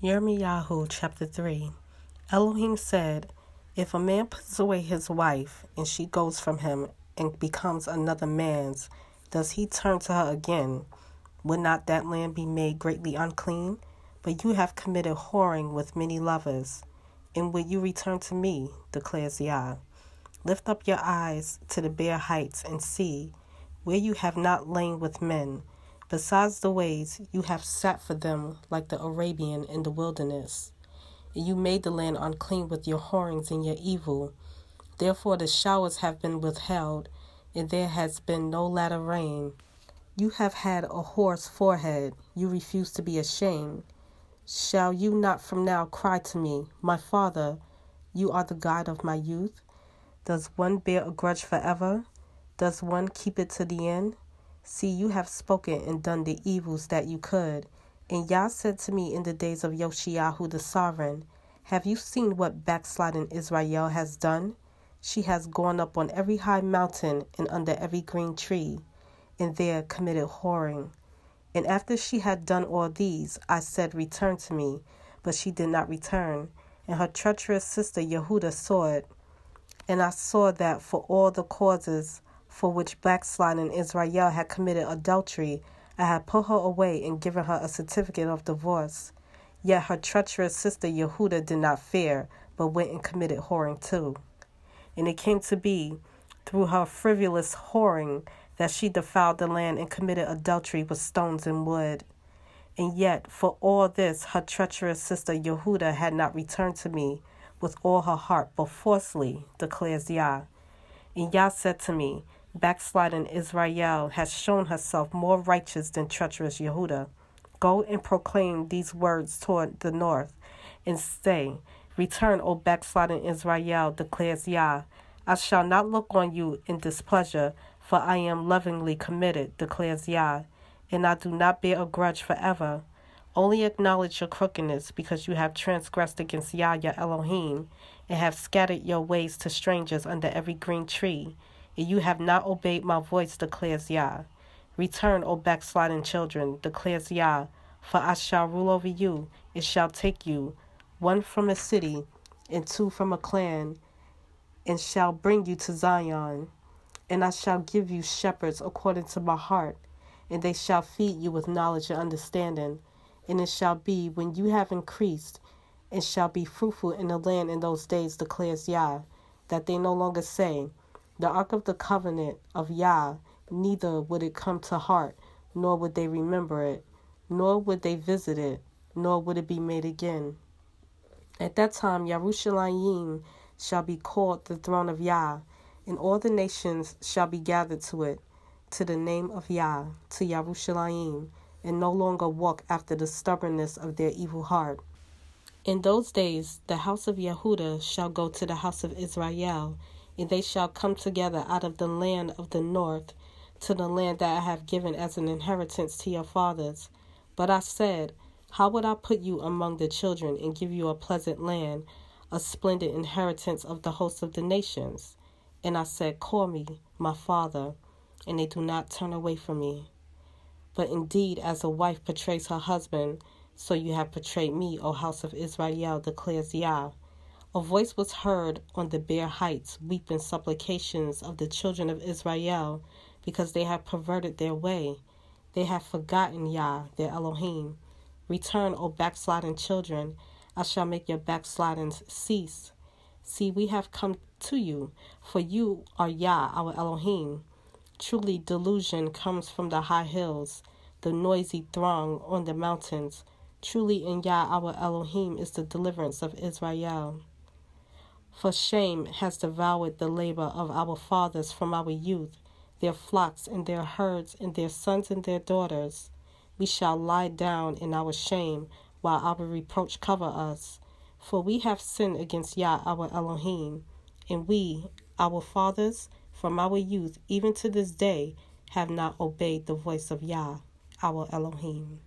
Yirmiyahu chapter 3. Elohim said, If a man puts away his wife, and she goes from him and becomes another man's, does he turn to her again? Would not that land be made greatly unclean? But you have committed whoring with many lovers. And will you return to me? declares Yah. Lift up your eyes to the bare heights and see, where you have not lain with men besides the ways you have sat for them like the Arabian in the wilderness. And you made the land unclean with your whorings and your evil. Therefore the showers have been withheld, and there has been no latter rain. You have had a hoarse forehead, you refuse to be ashamed. Shall you not from now cry to me, My Father, you are the God of my youth? Does one bear a grudge forever? Does one keep it to the end? See, you have spoken and done the evils that you could. And Yah said to me in the days of Yoshiahu the sovereign, Have you seen what backsliding Israel has done? She has gone up on every high mountain and under every green tree, and there committed whoring. And after she had done all these, I said, Return to me. But she did not return. And her treacherous sister Yehuda saw it. And I saw that for all the causes for which backsliding Israel had committed adultery, I had put her away and given her a certificate of divorce. Yet her treacherous sister Yehuda did not fear, but went and committed whoring too. And it came to be, through her frivolous whoring, that she defiled the land and committed adultery with stones and wood. And yet, for all this, her treacherous sister Yehuda had not returned to me with all her heart, but falsely, declares Yah. And Yah said to me, backsliding Israel has shown herself more righteous than treacherous Yehuda. Go and proclaim these words toward the north, and say, Return, O backsliding Israel, declares Yah. I shall not look on you in displeasure, for I am lovingly committed, declares Yah, and I do not bear a grudge forever. Only acknowledge your crookedness, because you have transgressed against Yah your Elohim, and have scattered your ways to strangers under every green tree and you have not obeyed my voice, declares Yah. Return, O backsliding children, declares Yah, for I shall rule over you, and shall take you, one from a city, and two from a clan, and shall bring you to Zion. And I shall give you shepherds according to my heart, and they shall feed you with knowledge and understanding. And it shall be when you have increased, and shall be fruitful in the land in those days, declares Yah, that they no longer say, the Ark of the Covenant of Yah, neither would it come to heart, nor would they remember it, nor would they visit it, nor would it be made again. At that time, Yerushalayim shall be called the throne of Yah, and all the nations shall be gathered to it, to the name of Yah, to Yerushalayim, and no longer walk after the stubbornness of their evil heart. In those days, the house of Yehuda shall go to the house of Israel, and they shall come together out of the land of the north to the land that I have given as an inheritance to your fathers. But I said, How would I put you among the children and give you a pleasant land, a splendid inheritance of the hosts of the nations? And I said, Call me, my father, and they do not turn away from me. But indeed, as a wife betrays her husband, so you have betrayed me, O house of Israel, declares Yah. A voice was heard on the bare heights, weeping supplications of the children of Israel, because they have perverted their way. They have forgotten Yah, their Elohim. Return, O backsliding children, I shall make your backslidings cease. See, we have come to you, for you are Yah, our Elohim. Truly, delusion comes from the high hills, the noisy throng on the mountains. Truly, in Yah, our Elohim, is the deliverance of Israel. For shame has devoured the labor of our fathers from our youth, their flocks and their herds, and their sons and their daughters. We shall lie down in our shame while our reproach cover us. For we have sinned against Yah our Elohim, and we, our fathers, from our youth even to this day, have not obeyed the voice of Yah our Elohim.